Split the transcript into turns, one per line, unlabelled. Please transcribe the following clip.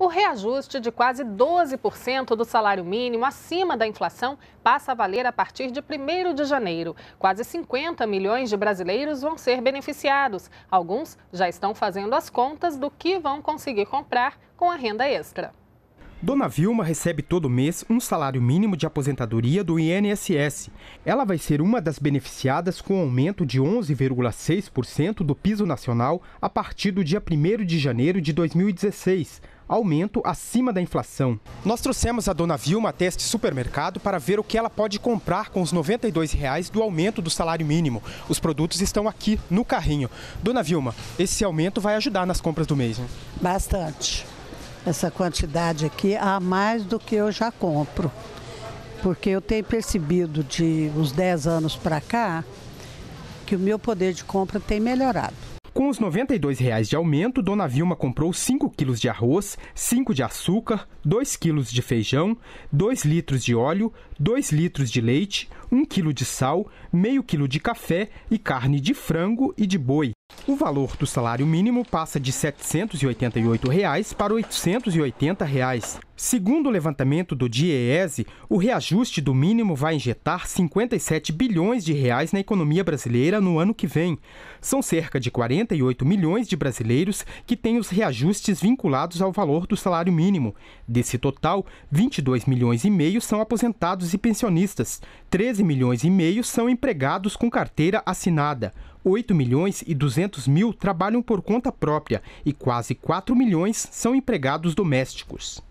O reajuste de quase 12% do salário mínimo acima da inflação passa a valer a partir de 1 de janeiro. Quase 50 milhões de brasileiros vão ser beneficiados. Alguns já estão fazendo as contas do que vão conseguir comprar com a renda extra.
Dona Vilma recebe todo mês um salário mínimo de aposentadoria do INSS. Ela vai ser uma das beneficiadas com aumento de 11,6% do piso nacional a partir do dia 1 de janeiro de 2016, aumento acima da inflação. Nós trouxemos a dona Vilma até este supermercado para ver o que ela pode comprar com os R$ 92,00 do aumento do salário mínimo. Os produtos estão aqui no carrinho. Dona Vilma, esse aumento vai ajudar nas compras do mês? Né? Bastante
essa quantidade aqui a mais do que eu já compro. Porque eu tenho percebido de uns 10 anos para cá que o meu poder de compra tem melhorado.
Com os R$ 92,00 de aumento, Dona Vilma comprou 5 quilos de arroz, 5 de açúcar, 2 quilos de feijão, 2 litros de óleo, 2 litros de leite, 1 quilo de sal, meio quilo de café e carne de frango e de boi. O valor do salário mínimo passa de R$ 788 reais para R$ 880. Reais. Segundo o levantamento do DIEESE, o reajuste do mínimo vai injetar 57 bilhões de reais na economia brasileira no ano que vem. São cerca de 48 milhões de brasileiros que têm os reajustes vinculados ao valor do salário mínimo. Desse total, 22 milhões e meio são aposentados e pensionistas, 13 milhões e meio são empregados com carteira assinada. 8 milhões e 200 mil trabalham por conta própria e quase 4 milhões são empregados domésticos.